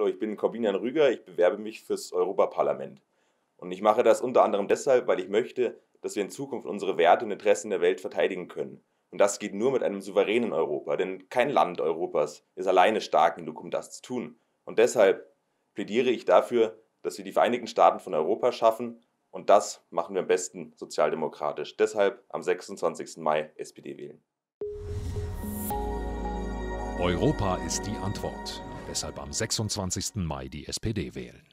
hallo, ich bin Corbinian Rüger, ich bewerbe mich fürs Europaparlament. Und ich mache das unter anderem deshalb, weil ich möchte, dass wir in Zukunft unsere Werte und Interessen der Welt verteidigen können. Und das geht nur mit einem souveränen Europa, denn kein Land Europas ist alleine stark genug, um das zu tun. Und deshalb plädiere ich dafür, dass wir die Vereinigten Staaten von Europa schaffen. Und das machen wir am besten sozialdemokratisch. Deshalb am 26. Mai SPD wählen. Europa ist die Antwort deshalb am 26. Mai die SPD wählen.